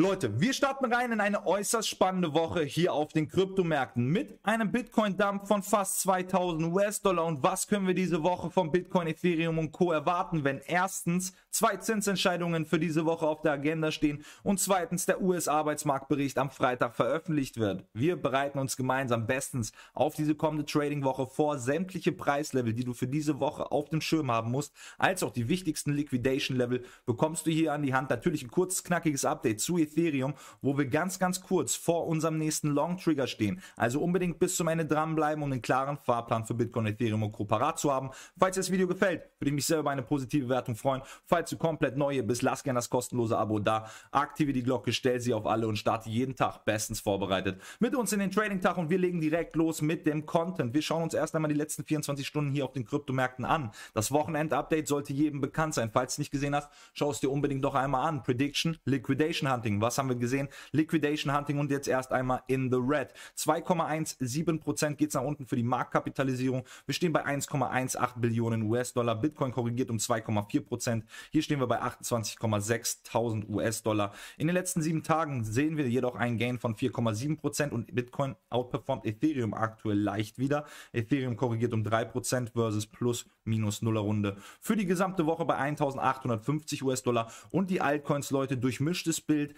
Leute, wir starten rein in eine äußerst spannende Woche hier auf den Kryptomärkten mit einem Bitcoin-Dump von fast 2000 US-Dollar. Und was können wir diese Woche von Bitcoin, Ethereum und Co. erwarten, wenn erstens zwei Zinsentscheidungen für diese Woche auf der Agenda stehen und zweitens der US-Arbeitsmarktbericht am Freitag veröffentlicht wird? Wir bereiten uns gemeinsam bestens auf diese kommende Trading-Woche vor. Sämtliche Preislevel, die du für diese Woche auf dem Schirm haben musst, als auch die wichtigsten Liquidation-Level bekommst du hier an die Hand. Natürlich ein kurzes, knackiges Update zu Ethereum, wo wir ganz, ganz kurz vor unserem nächsten Long Trigger stehen. Also unbedingt bis zum Ende dranbleiben, um einen klaren Fahrplan für Bitcoin, Ethereum und Co. parat zu haben. Falls dir das Video gefällt, würde ich mich sehr über eine positive Wertung freuen. Falls du komplett neu hier bist, lass gerne das kostenlose Abo da, aktiviere die Glocke, stell sie auf alle und starte jeden Tag bestens vorbereitet mit uns in den Trading-Tag und wir legen direkt los mit dem Content. Wir schauen uns erst einmal die letzten 24 Stunden hier auf den Kryptomärkten an. Das Wochenend-Update sollte jedem bekannt sein. Falls du es nicht gesehen hast, schau es dir unbedingt noch einmal an. Prediction, Liquidation Hunting, was haben wir gesehen? Liquidation Hunting und jetzt erst einmal in the red. 2,17% geht es nach unten für die Marktkapitalisierung. Wir stehen bei 1,18 Billionen US-Dollar. Bitcoin korrigiert um 2,4%. Hier stehen wir bei 28,6.000 US-Dollar. In den letzten sieben Tagen sehen wir jedoch einen Gain von 4,7% und Bitcoin outperformt Ethereum aktuell leicht wieder. Ethereum korrigiert um 3% versus plus minus Nuller Runde. Für die gesamte Woche bei 1.850 US-Dollar und die Altcoins, Leute, durchmischtes Bild.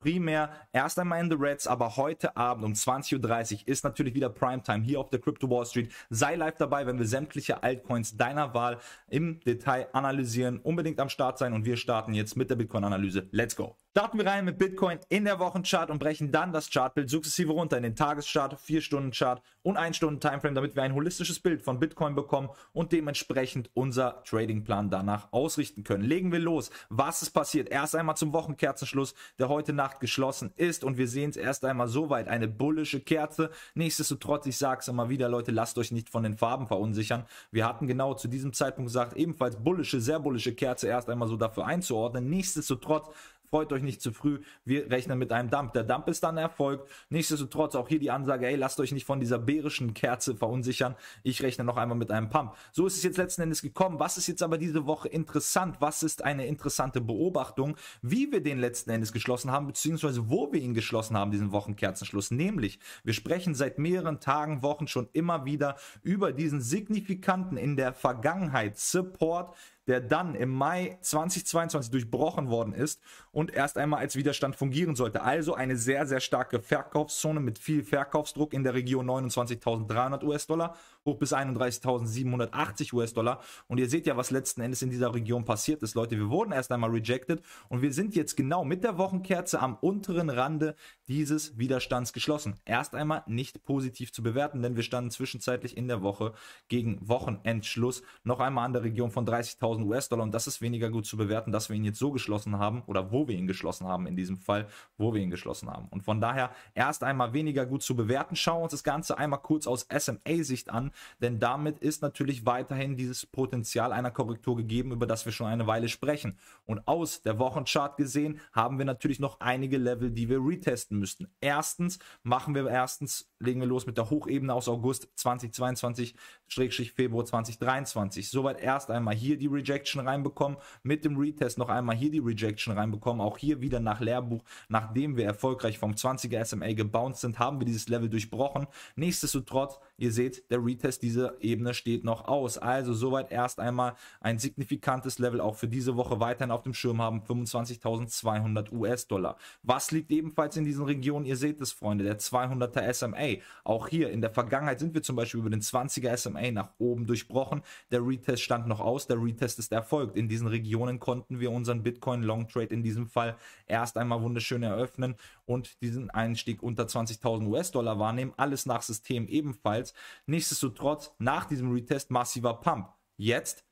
primär erst einmal in The Reds, aber heute Abend um 20.30 Uhr ist natürlich wieder Primetime hier auf der Crypto Wall Street. Sei live dabei, wenn wir sämtliche Altcoins deiner Wahl im Detail analysieren. Unbedingt am Start sein und wir starten jetzt mit der Bitcoin-Analyse. Let's go! Starten wir rein mit Bitcoin in der Wochenchart und brechen dann das Chartbild sukzessive runter in den Tageschart, 4-Stunden-Chart und 1-Stunden-Timeframe, damit wir ein holistisches Bild von Bitcoin bekommen und dementsprechend unser Tradingplan danach ausrichten können. Legen wir los. Was ist passiert? Erst einmal zum Wochenkerzenschluss, der heute Nacht Nacht geschlossen ist und wir sehen es erst einmal so weit. Eine bullische Kerze. Nichtsdestotrotz, ich sage es immer wieder, Leute, lasst euch nicht von den Farben verunsichern. Wir hatten genau zu diesem Zeitpunkt gesagt, ebenfalls bullische, sehr bullische Kerze erst einmal so dafür einzuordnen. Nichtsdestotrotz Freut euch nicht zu früh, wir rechnen mit einem Dump. Der Dump ist dann erfolgt. Nichtsdestotrotz auch hier die Ansage, ey, lasst euch nicht von dieser bärischen Kerze verunsichern. Ich rechne noch einmal mit einem Pump. So ist es jetzt letzten Endes gekommen. Was ist jetzt aber diese Woche interessant? Was ist eine interessante Beobachtung, wie wir den letzten Endes geschlossen haben, beziehungsweise wo wir ihn geschlossen haben, diesen Wochenkerzenschluss? Nämlich, wir sprechen seit mehreren Tagen, Wochen schon immer wieder über diesen signifikanten in der Vergangenheit Support der dann im Mai 2022 durchbrochen worden ist und erst einmal als Widerstand fungieren sollte. Also eine sehr, sehr starke Verkaufszone mit viel Verkaufsdruck in der Region 29.300 US-Dollar hoch bis 31.780 US-Dollar. Und ihr seht ja, was letzten Endes in dieser Region passiert ist, Leute. Wir wurden erst einmal rejected und wir sind jetzt genau mit der Wochenkerze am unteren Rande dieses Widerstands geschlossen. Erst einmal nicht positiv zu bewerten, denn wir standen zwischenzeitlich in der Woche gegen Wochenendschluss noch einmal an der Region von 30.000 100.000 US-Dollar und das ist weniger gut zu bewerten, dass wir ihn jetzt so geschlossen haben oder wo wir ihn geschlossen haben in diesem Fall, wo wir ihn geschlossen haben. Und von daher erst einmal weniger gut zu bewerten. Schauen wir uns das Ganze einmal kurz aus SMA-Sicht an, denn damit ist natürlich weiterhin dieses Potenzial einer Korrektur gegeben, über das wir schon eine Weile sprechen. Und aus der Wochenchart gesehen haben wir natürlich noch einige Level, die wir retesten müssten. Erstens machen wir erstens, legen wir los mit der Hochebene aus August 2022-Februar 2023. Soweit erst einmal hier die Rejection Rejection reinbekommen, mit dem Retest noch einmal hier die Rejection reinbekommen, auch hier wieder nach Lehrbuch, nachdem wir erfolgreich vom 20er SMA gebounced sind, haben wir dieses Level durchbrochen. Nichtsdestotrotz, ihr seht, der Retest dieser Ebene steht noch aus. Also soweit erst einmal ein signifikantes Level auch für diese Woche weiterhin auf dem Schirm haben, 25.200 US-Dollar. Was liegt ebenfalls in diesen Regionen? Ihr seht es, Freunde, der 200er SMA. Auch hier in der Vergangenheit sind wir zum Beispiel über den 20er SMA nach oben durchbrochen. Der Retest stand noch aus, der Retest ist erfolgt. In diesen Regionen konnten wir unseren Bitcoin Long Trade in diesem Fall erst einmal wunderschön eröffnen und diesen Einstieg unter 20.000 US-Dollar wahrnehmen. Alles nach System ebenfalls. Nichtsdestotrotz nach diesem Retest massiver Pump. Jetzt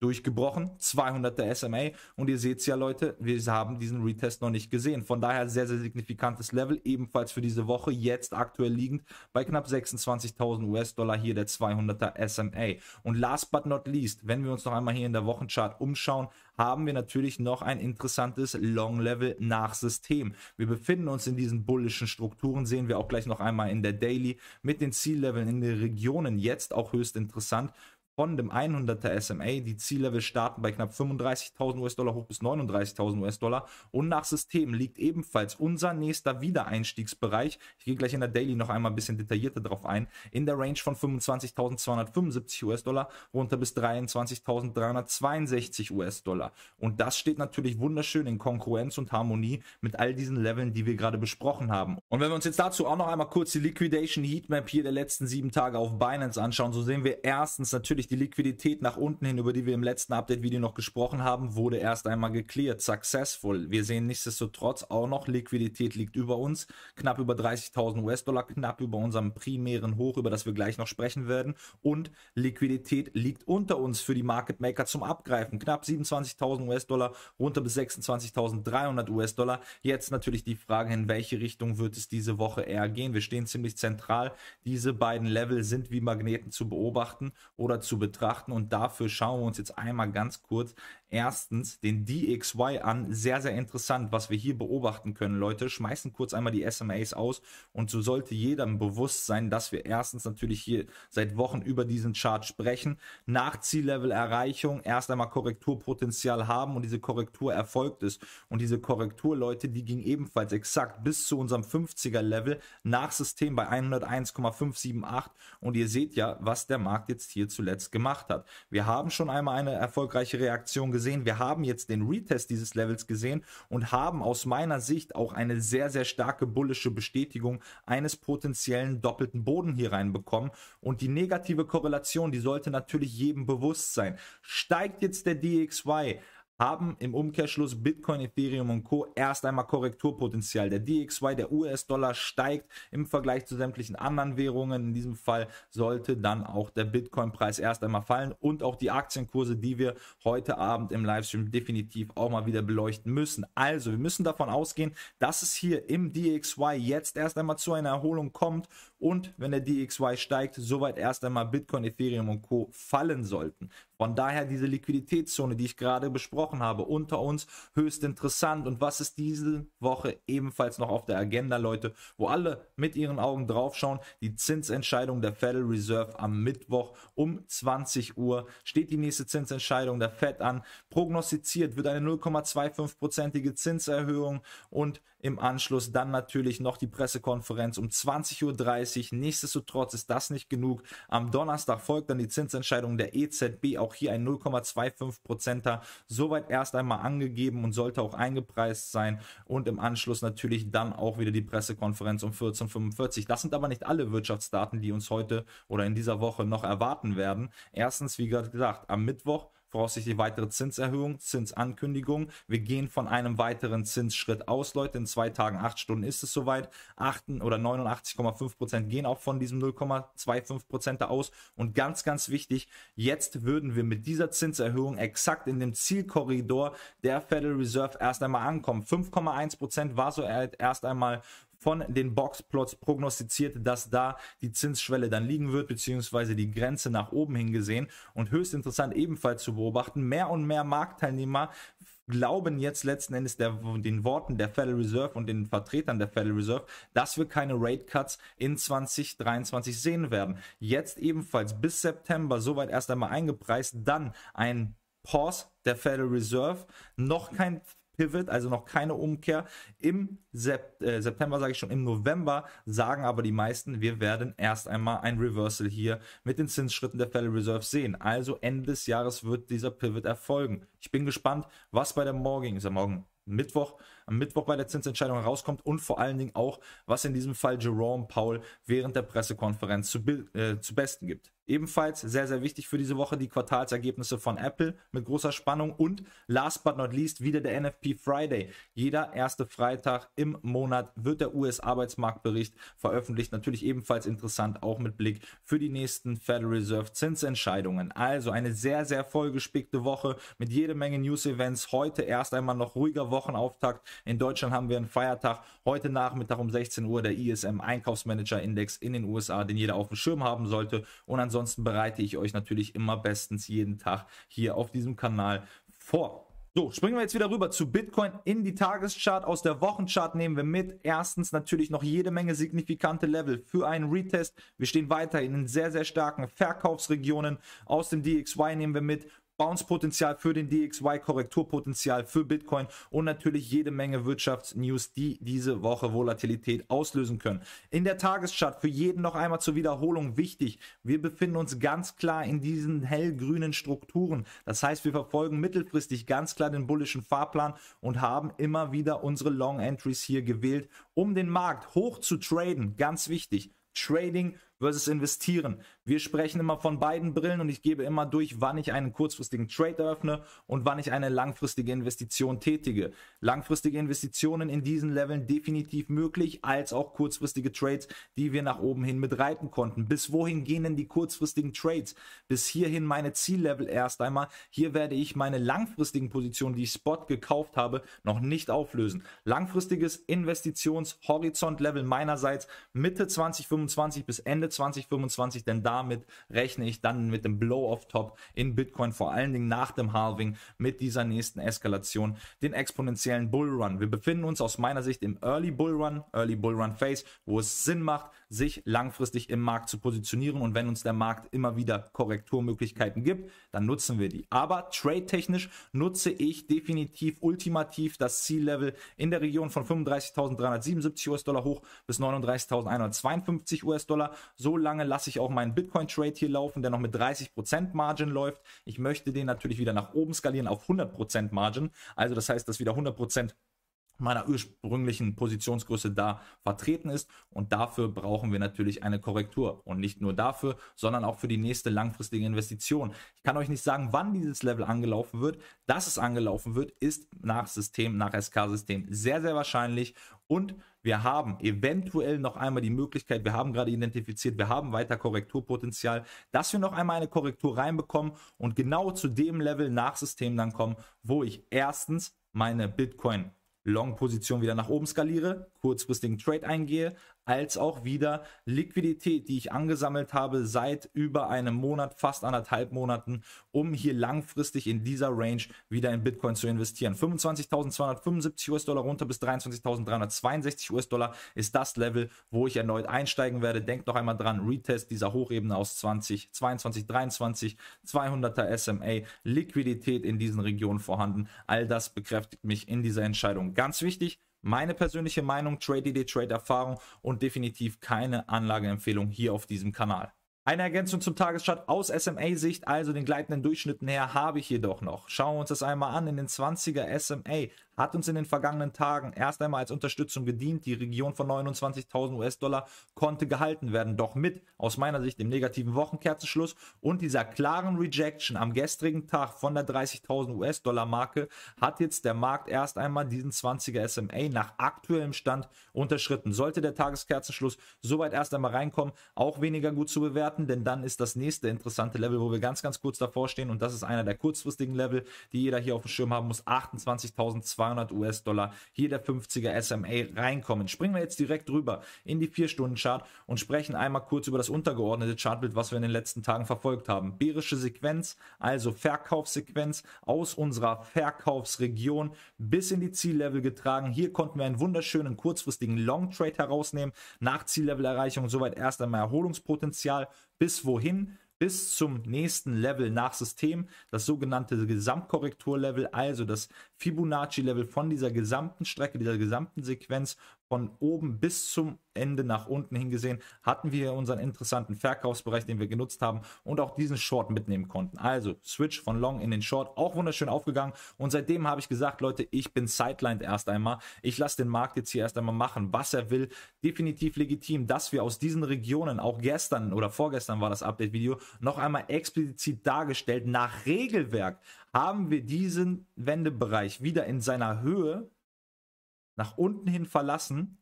durchgebrochen, 200 der SMA und ihr seht es ja Leute, wir haben diesen Retest noch nicht gesehen. Von daher sehr, sehr signifikantes Level, ebenfalls für diese Woche, jetzt aktuell liegend bei knapp 26.000 US-Dollar hier der 200er SMA. Und last but not least, wenn wir uns noch einmal hier in der Wochenchart umschauen, haben wir natürlich noch ein interessantes Long-Level nach System. Wir befinden uns in diesen bullischen Strukturen, sehen wir auch gleich noch einmal in der Daily mit den Zielleveln in den Regionen jetzt auch höchst interessant von dem 100er SMA. Die Ziellevel starten bei knapp 35.000 US-Dollar hoch bis 39.000 US-Dollar. Und nach System liegt ebenfalls unser nächster Wiedereinstiegsbereich. Ich gehe gleich in der Daily noch einmal ein bisschen detaillierter drauf ein. In der Range von 25.275 US-Dollar runter bis 23.362 US-Dollar. Und das steht natürlich wunderschön in Konkurrenz und Harmonie mit all diesen Leveln, die wir gerade besprochen haben. Und wenn wir uns jetzt dazu auch noch einmal kurz die Liquidation Heatmap hier der letzten sieben Tage auf Binance anschauen, so sehen wir erstens natürlich die Liquidität nach unten hin, über die wir im letzten Update-Video noch gesprochen haben, wurde erst einmal geklärt. Successful. Wir sehen nichtsdestotrotz auch noch, Liquidität liegt über uns, knapp über 30.000 US-Dollar, knapp über unserem primären Hoch, über das wir gleich noch sprechen werden. Und Liquidität liegt unter uns für die Market Maker zum Abgreifen. Knapp 27.000 US-Dollar, runter bis 26.300 US-Dollar. Jetzt natürlich die Frage, in welche Richtung wird es diese Woche eher gehen? Wir stehen ziemlich zentral. Diese beiden Level sind wie Magneten zu beobachten oder zu betrachten. Und dafür schauen wir uns jetzt einmal ganz kurz Erstens den DXY an, sehr, sehr interessant, was wir hier beobachten können, Leute. Schmeißen kurz einmal die SMAs aus und so sollte jedem bewusst sein, dass wir erstens natürlich hier seit Wochen über diesen Chart sprechen, nach Ziellevel-Erreichung erst einmal Korrekturpotenzial haben und diese Korrektur erfolgt ist. Und diese Korrektur, Leute, die ging ebenfalls exakt bis zu unserem 50er-Level nach System bei 101,578 und ihr seht ja, was der Markt jetzt hier zuletzt gemacht hat. Wir haben schon einmal eine erfolgreiche Reaktion gesehen gesehen, wir haben jetzt den Retest dieses Levels gesehen und haben aus meiner Sicht auch eine sehr, sehr starke bullische Bestätigung eines potenziellen doppelten Boden hier reinbekommen. Und die negative Korrelation, die sollte natürlich jedem bewusst sein. Steigt jetzt der DXY haben im Umkehrschluss Bitcoin, Ethereum und Co. erst einmal Korrekturpotenzial. Der DXY, der US-Dollar steigt im Vergleich zu sämtlichen anderen Währungen. In diesem Fall sollte dann auch der Bitcoin-Preis erst einmal fallen und auch die Aktienkurse, die wir heute Abend im Livestream definitiv auch mal wieder beleuchten müssen. Also, wir müssen davon ausgehen, dass es hier im DXY jetzt erst einmal zu einer Erholung kommt und wenn der DXY steigt, soweit erst einmal Bitcoin, Ethereum und Co. fallen sollten. Von daher diese Liquiditätszone, die ich gerade besprochen habe, unter uns höchst interessant. Und was ist diese Woche ebenfalls noch auf der Agenda, Leute, wo alle mit ihren Augen draufschauen? Die Zinsentscheidung der Federal Reserve am Mittwoch um 20 Uhr steht die nächste Zinsentscheidung der Fed an. Prognostiziert wird eine 0,25-prozentige Zinserhöhung und im Anschluss dann natürlich noch die Pressekonferenz um 20.30 Uhr. Nichtsdestotrotz ist das nicht genug. Am Donnerstag folgt dann die Zinsentscheidung der EZB. Auch hier ein 0,25 Prozenter. Soweit erst einmal angegeben und sollte auch eingepreist sein. Und im Anschluss natürlich dann auch wieder die Pressekonferenz um 14.45 Uhr. Das sind aber nicht alle Wirtschaftsdaten, die uns heute oder in dieser Woche noch erwarten werden. Erstens, wie gerade gesagt, am Mittwoch voraussichtlich weitere Zinserhöhung, Zinsankündigung. Wir gehen von einem weiteren Zinsschritt aus, Leute. In zwei Tagen, acht Stunden ist es soweit. Achten oder 89,5 Prozent gehen auch von diesem 0,25 Prozent aus. Und ganz, ganz wichtig, jetzt würden wir mit dieser Zinserhöhung exakt in dem Zielkorridor der Federal Reserve erst einmal ankommen. 5,1 Prozent war so erst einmal von den Boxplots prognostiziert, dass da die Zinsschwelle dann liegen wird, beziehungsweise die Grenze nach oben hingesehen. Und höchst interessant ebenfalls zu beobachten, mehr und mehr Marktteilnehmer glauben jetzt letzten Endes der, den Worten der Federal Reserve und den Vertretern der Federal Reserve, dass wir keine Rate Cuts in 2023 sehen werden. Jetzt ebenfalls bis September soweit erst einmal eingepreist, dann ein Pause der Federal Reserve, noch kein Pivot, also noch keine Umkehr. Im Sep äh, September, sage ich schon, im November sagen aber die meisten, wir werden erst einmal ein Reversal hier mit den Zinsschritten der Federal Reserve sehen. Also Ende des Jahres wird dieser Pivot erfolgen. Ich bin gespannt, was bei der Morgen, ist ja morgen, Mittwoch, am Mittwoch bei der Zinsentscheidung rauskommt und vor allen Dingen auch, was in diesem Fall Jerome Powell während der Pressekonferenz zu, äh, zu Besten gibt. Ebenfalls sehr, sehr wichtig für diese Woche die Quartalsergebnisse von Apple mit großer Spannung und last but not least wieder der NFP Friday. Jeder erste Freitag im Monat wird der US-Arbeitsmarktbericht veröffentlicht. Natürlich ebenfalls interessant, auch mit Blick für die nächsten Federal Reserve Zinsentscheidungen. Also eine sehr, sehr vollgespickte Woche mit jede Menge News-Events. Heute erst einmal noch ruhiger Wochenauftakt. In Deutschland haben wir einen Feiertag. Heute Nachmittag um 16 Uhr der ISM Einkaufsmanager-Index in den USA, den jeder auf dem Schirm haben sollte. Und ansonsten Ansonsten bereite ich euch natürlich immer bestens jeden Tag hier auf diesem Kanal vor. So, springen wir jetzt wieder rüber zu Bitcoin in die Tageschart. Aus der Wochenchart nehmen wir mit. Erstens natürlich noch jede Menge signifikante Level für einen Retest. Wir stehen weiterhin in sehr, sehr starken Verkaufsregionen. Aus dem DXY nehmen wir mit Bounce-Potenzial für den DXY, Korrekturpotenzial für Bitcoin und natürlich jede Menge Wirtschaftsnews, die diese Woche Volatilität auslösen können. In der Tageschart für jeden noch einmal zur Wiederholung wichtig. Wir befinden uns ganz klar in diesen hellgrünen Strukturen. Das heißt, wir verfolgen mittelfristig ganz klar den bullischen Fahrplan und haben immer wieder unsere Long Entries hier gewählt, um den Markt hoch zu traden. Ganz wichtig. Trading versus investieren. Wir sprechen immer von beiden Brillen und ich gebe immer durch, wann ich einen kurzfristigen Trade eröffne und wann ich eine langfristige Investition tätige. Langfristige Investitionen in diesen Leveln definitiv möglich, als auch kurzfristige Trades, die wir nach oben hin mitreiten konnten. Bis wohin gehen denn die kurzfristigen Trades? Bis hierhin meine Ziellevel erst einmal. Hier werde ich meine langfristigen Positionen, die ich Spot gekauft habe, noch nicht auflösen. Langfristiges Investitionshorizont-Level meinerseits Mitte 2025 bis Ende Ende 2025, denn damit rechne ich dann mit dem Blow-off-Top in Bitcoin, vor allen Dingen nach dem Halving, mit dieser nächsten Eskalation, den exponentiellen Bullrun. Wir befinden uns aus meiner Sicht im Early Bullrun, Early Bullrun Phase, wo es Sinn macht, sich langfristig im Markt zu positionieren. Und wenn uns der Markt immer wieder Korrekturmöglichkeiten gibt, dann nutzen wir die. Aber trade-technisch nutze ich definitiv ultimativ das Ziellevel in der Region von 35.377 US-Dollar hoch bis 39.152 US-Dollar. So lange lasse ich auch meinen Bitcoin-Trade hier laufen, der noch mit 30% Margin läuft. Ich möchte den natürlich wieder nach oben skalieren auf 100% Margin. Also das heißt, dass wieder 100% meiner ursprünglichen Positionsgröße da vertreten ist. Und dafür brauchen wir natürlich eine Korrektur. Und nicht nur dafür, sondern auch für die nächste langfristige Investition. Ich kann euch nicht sagen, wann dieses Level angelaufen wird. Dass es angelaufen wird, ist nach System, nach SK-System sehr, sehr wahrscheinlich. Und wir haben eventuell noch einmal die Möglichkeit, wir haben gerade identifiziert, wir haben weiter Korrekturpotenzial, dass wir noch einmal eine Korrektur reinbekommen und genau zu dem Level nach System dann kommen, wo ich erstens meine Bitcoin Long-Position wieder nach oben skaliere, kurzfristigen Trade eingehe, als auch wieder Liquidität, die ich angesammelt habe seit über einem Monat, fast anderthalb Monaten, um hier langfristig in dieser Range wieder in Bitcoin zu investieren. 25.275 US-Dollar runter bis 23.362 US-Dollar ist das Level, wo ich erneut einsteigen werde. Denkt noch einmal dran, Retest dieser Hochebene aus 20, 22, 23, 200er SMA, Liquidität in diesen Regionen vorhanden. All das bekräftigt mich in dieser Entscheidung. Ganz wichtig, meine persönliche Meinung, Trade-Idee, Trade-Erfahrung und definitiv keine Anlageempfehlung hier auf diesem Kanal. Eine Ergänzung zum Tageschart aus SMA-Sicht, also den gleitenden Durchschnitten her, habe ich jedoch noch. Schauen wir uns das einmal an. In den 20er SMA hat uns in den vergangenen Tagen erst einmal als Unterstützung gedient. Die Region von 29.000 US-Dollar konnte gehalten werden, doch mit aus meiner Sicht dem negativen Wochenkerzenschluss und dieser klaren Rejection am gestrigen Tag von der 30.000 US-Dollar-Marke hat jetzt der Markt erst einmal diesen 20er SMA nach aktuellem Stand unterschritten. Sollte der Tageskerzenschluss soweit erst einmal reinkommen, auch weniger gut zu bewerten, denn dann ist das nächste interessante Level, wo wir ganz, ganz kurz davor stehen und das ist einer der kurzfristigen Level, die jeder hier auf dem Schirm haben muss, 28.200. 200 US-Dollar hier der 50er SMA reinkommen. Springen wir jetzt direkt rüber in die 4-Stunden-Chart und sprechen einmal kurz über das untergeordnete Chartbild, was wir in den letzten Tagen verfolgt haben. Bärische Sequenz, also Verkaufssequenz aus unserer Verkaufsregion bis in die Ziellevel getragen. Hier konnten wir einen wunderschönen kurzfristigen Long Trade herausnehmen. Nach Ziellevelerreichung soweit erst einmal Erholungspotenzial. Bis wohin? bis zum nächsten Level nach System, das sogenannte Gesamtkorrekturlevel, also das Fibonacci-Level von dieser gesamten Strecke, dieser gesamten Sequenz von oben bis zum Ende nach unten hingesehen, hatten wir unseren interessanten Verkaufsbereich, den wir genutzt haben und auch diesen Short mitnehmen konnten. Also Switch von Long in den Short, auch wunderschön aufgegangen. Und seitdem habe ich gesagt, Leute, ich bin sidelined erst einmal. Ich lasse den Markt jetzt hier erst einmal machen, was er will. Definitiv legitim, dass wir aus diesen Regionen, auch gestern oder vorgestern war das Update-Video, noch einmal explizit dargestellt, nach Regelwerk haben wir diesen Wendebereich wieder in seiner Höhe nach unten hin verlassen.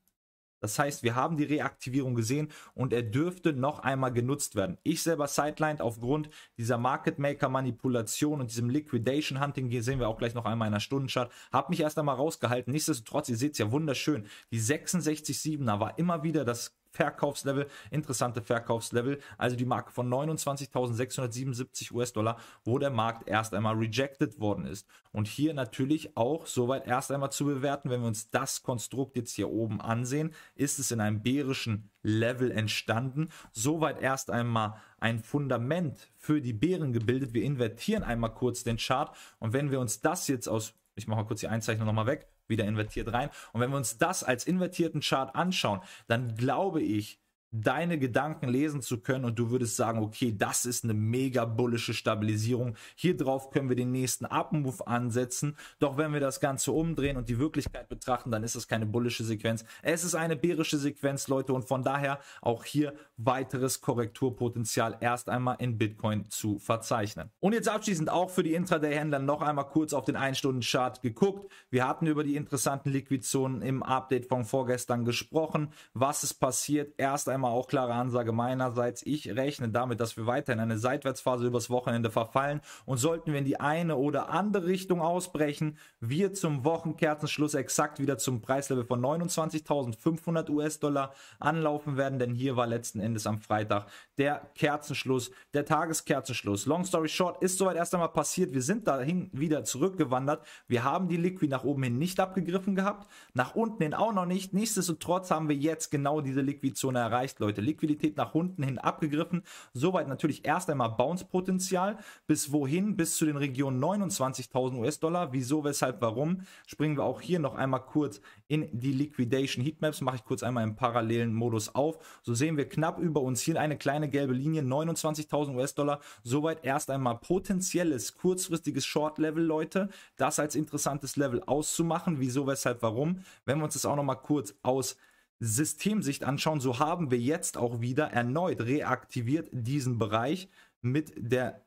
Das heißt, wir haben die Reaktivierung gesehen und er dürfte noch einmal genutzt werden. Ich selber sidelined aufgrund dieser Market Maker Manipulation und diesem Liquidation Hunting, hier sehen wir auch gleich noch einmal in einer Stundenchart, habe mich erst einmal rausgehalten. Nichtsdestotrotz, ihr seht es ja wunderschön, die 66,7er war immer wieder das Verkaufslevel, interessante Verkaufslevel, also die Marke von 29.677 US-Dollar, wo der Markt erst einmal rejected worden ist. Und hier natürlich auch soweit erst einmal zu bewerten, wenn wir uns das Konstrukt jetzt hier oben ansehen, ist es in einem bärischen Level entstanden. Soweit erst einmal ein Fundament für die Bären gebildet. Wir invertieren einmal kurz den Chart und wenn wir uns das jetzt aus, ich mache mal kurz die Einzeichnung nochmal weg, wieder invertiert rein. Und wenn wir uns das als invertierten Chart anschauen, dann glaube ich, deine Gedanken lesen zu können und du würdest sagen, okay, das ist eine mega bullische Stabilisierung. Hier drauf können wir den nächsten Up-Move ansetzen. Doch wenn wir das Ganze umdrehen und die Wirklichkeit betrachten, dann ist das keine bullische Sequenz. Es ist eine bärische Sequenz, Leute. Und von daher auch hier weiteres Korrekturpotenzial erst einmal in Bitcoin zu verzeichnen. Und jetzt abschließend auch für die Intraday-Händler noch einmal kurz auf den 1-Stunden-Chart geguckt. Wir hatten über die interessanten Liquidzonen im Update von vorgestern gesprochen. Was ist passiert? Erst einmal Sommer auch klare Ansage meinerseits. Ich rechne damit, dass wir weiter in eine Seitwärtsphase übers Wochenende verfallen und sollten wir in die eine oder andere Richtung ausbrechen, wir zum Wochenkerzenschluss exakt wieder zum Preislevel von 29.500 US-Dollar anlaufen werden, denn hier war letzten Endes am Freitag der Kerzenschluss, der Tageskerzenschluss. Long story short, ist soweit erst einmal passiert. Wir sind dahin wieder zurückgewandert. Wir haben die Liquid nach oben hin nicht abgegriffen gehabt, nach unten hin auch noch nicht. Nichtsdestotrotz haben wir jetzt genau diese Liquidzone erreicht recht, Leute. Liquidität nach unten hin abgegriffen. Soweit natürlich erst einmal Bounce-Potenzial. Bis wohin? Bis zu den Regionen 29.000 US-Dollar. Wieso, weshalb, warum? Springen wir auch hier noch einmal kurz in die Liquidation Heatmaps. Mache ich kurz einmal im parallelen Modus auf. So sehen wir knapp über uns hier eine kleine gelbe Linie, 29.000 US-Dollar. Soweit erst einmal potenzielles kurzfristiges Short-Level, Leute. Das als interessantes Level auszumachen. Wieso, weshalb, warum? Wenn wir uns das auch noch mal kurz aus Systemsicht anschauen, so haben wir jetzt auch wieder erneut reaktiviert diesen Bereich mit der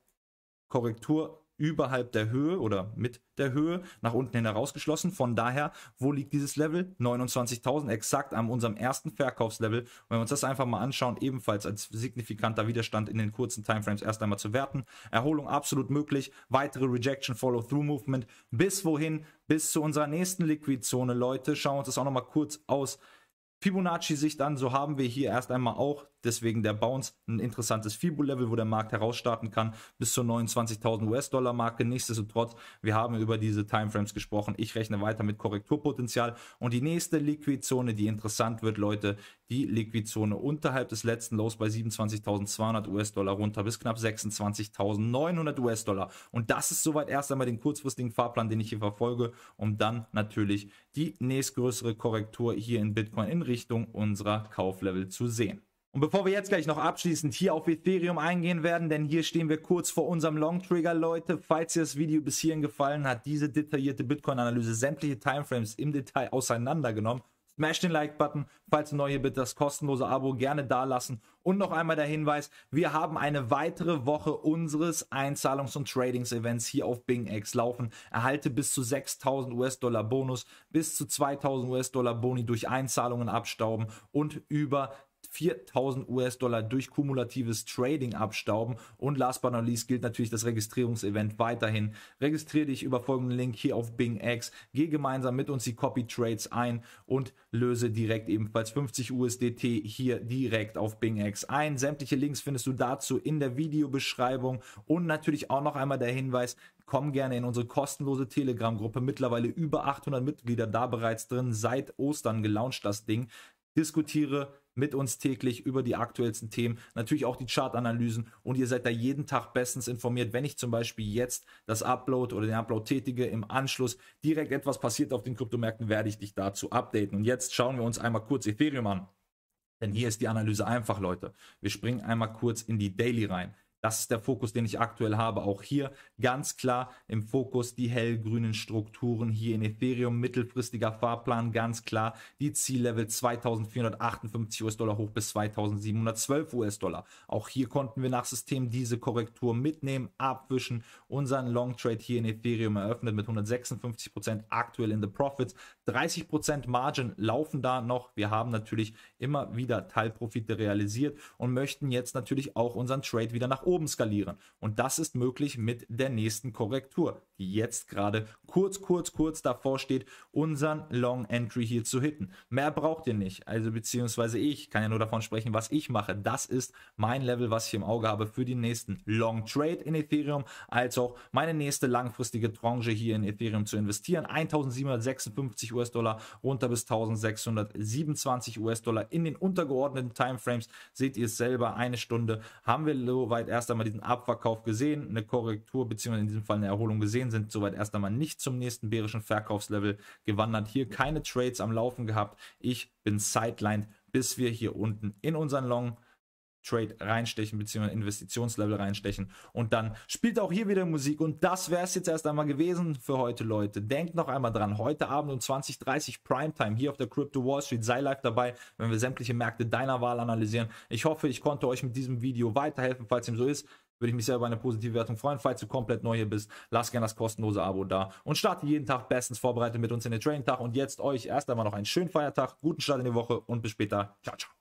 Korrektur überhalb der Höhe oder mit der Höhe nach unten hin herausgeschlossen. Von daher, wo liegt dieses Level? 29.000, exakt an unserem ersten Verkaufslevel. Und wenn wir uns das einfach mal anschauen, ebenfalls als signifikanter Widerstand in den kurzen Timeframes erst einmal zu werten. Erholung absolut möglich, weitere Rejection, Follow-Through-Movement. Bis wohin? Bis zu unserer nächsten Liquid-Zone, Leute. Schauen wir uns das auch nochmal kurz aus. Fibonacci sich an, so haben wir hier erst einmal auch, deswegen der Bounce, ein interessantes Fibo-Level, wo der Markt herausstarten kann, bis zur 29.000 US-Dollar-Marke. Nichtsdestotrotz, wir haben über diese Timeframes gesprochen. Ich rechne weiter mit Korrekturpotenzial. Und die nächste Liquid-Zone, die interessant wird, Leute, die Liquidzone unterhalb des letzten Lows bei 27.200 US-Dollar runter bis knapp 26.900 US-Dollar. Und das ist soweit erst einmal den kurzfristigen Fahrplan, den ich hier verfolge, um dann natürlich die nächstgrößere Korrektur hier in Bitcoin in Richtung unserer Kauflevel zu sehen. Und bevor wir jetzt gleich noch abschließend hier auf Ethereum eingehen werden, denn hier stehen wir kurz vor unserem Long Trigger, Leute. Falls dir das Video bis hierhin gefallen hat, diese detaillierte Bitcoin-Analyse, sämtliche Timeframes im Detail auseinandergenommen Smash den Like-Button, falls ihr neu hier bitte das kostenlose Abo gerne da lassen. Und noch einmal der Hinweis, wir haben eine weitere Woche unseres Einzahlungs- und Tradings-Events hier auf BingX laufen. Erhalte bis zu 6000 US-Dollar Bonus, bis zu 2000 US-Dollar Boni durch Einzahlungen abstauben und über 4000 US-Dollar durch kumulatives Trading abstauben. Und last but not least gilt natürlich das Registrierungsevent weiterhin. Registriere dich über folgenden Link hier auf Bing X. Geh gemeinsam mit uns die Copy Trades ein und löse direkt ebenfalls 50 USDT hier direkt auf Bing X ein. Sämtliche Links findest du dazu in der Videobeschreibung und natürlich auch noch einmal der Hinweis, komm gerne in unsere kostenlose Telegram-Gruppe. Mittlerweile über 800 Mitglieder da bereits drin, seit Ostern gelauncht das Ding. Diskutiere mit uns täglich über die aktuellsten Themen, natürlich auch die Chartanalysen und ihr seid da jeden Tag bestens informiert. Wenn ich zum Beispiel jetzt das Upload oder den Upload tätige, im Anschluss direkt etwas passiert auf den Kryptomärkten, werde ich dich dazu updaten. Und jetzt schauen wir uns einmal kurz Ethereum an. Denn hier ist die Analyse einfach, Leute. Wir springen einmal kurz in die Daily rein. Das ist der Fokus, den ich aktuell habe. Auch hier ganz klar im Fokus die hellgrünen Strukturen hier in Ethereum, mittelfristiger Fahrplan, ganz klar die Ziellevel 2458 US-Dollar hoch bis 2712 US-Dollar. Auch hier konnten wir nach System diese Korrektur mitnehmen, abwischen, unseren Long Trade hier in Ethereum eröffnet mit 156% aktuell in the Profits, 30% Margin laufen da noch. Wir haben natürlich immer wieder Teilprofite realisiert und möchten jetzt natürlich auch unseren Trade wieder nach oben skalieren. Und das ist möglich mit der nächsten Korrektur jetzt gerade kurz, kurz, kurz davor steht, unseren Long Entry hier zu hitten. Mehr braucht ihr nicht. Also beziehungsweise ich kann ja nur davon sprechen, was ich mache. Das ist mein Level, was ich im Auge habe für den nächsten Long Trade in Ethereum, als auch meine nächste langfristige Tranche hier in Ethereum zu investieren. 1756 US-Dollar runter bis 1627 US-Dollar in den untergeordneten Timeframes. Seht ihr es selber, eine Stunde haben wir soweit erst einmal diesen Abverkauf gesehen, eine Korrektur beziehungsweise in diesem Fall eine Erholung gesehen Aktien sind soweit erst einmal nicht zum nächsten bärischen Verkaufslevel gewandert. Hier keine Trades am Laufen gehabt. Ich bin sidelined, bis wir hier unten in unseren Long Trade reinstechen, beziehungsweise Investitionslevel reinstechen. Und dann spielt auch hier wieder Musik. Und das wäre es jetzt erst einmal gewesen für heute, Leute. Denkt noch einmal dran, heute Abend um 20.30 Uhr Primetime hier auf der Crypto Wall Street. Sei live dabei, wenn wir sämtliche Märkte deiner Wahl analysieren. Ich hoffe, ich konnte euch mit diesem Video weiterhelfen. Falls dem so ist, würde ich mich sehr über eine positive Wertung freuen. Falls du komplett neu hier bist, lass gerne das kostenlose Abo da und starte jeden Tag bestens vorbereitet mit uns in den Training-Tag. Und jetzt euch erst einmal noch einen schönen Feiertag, guten Start in die Woche und bis später. Ciao, ciao.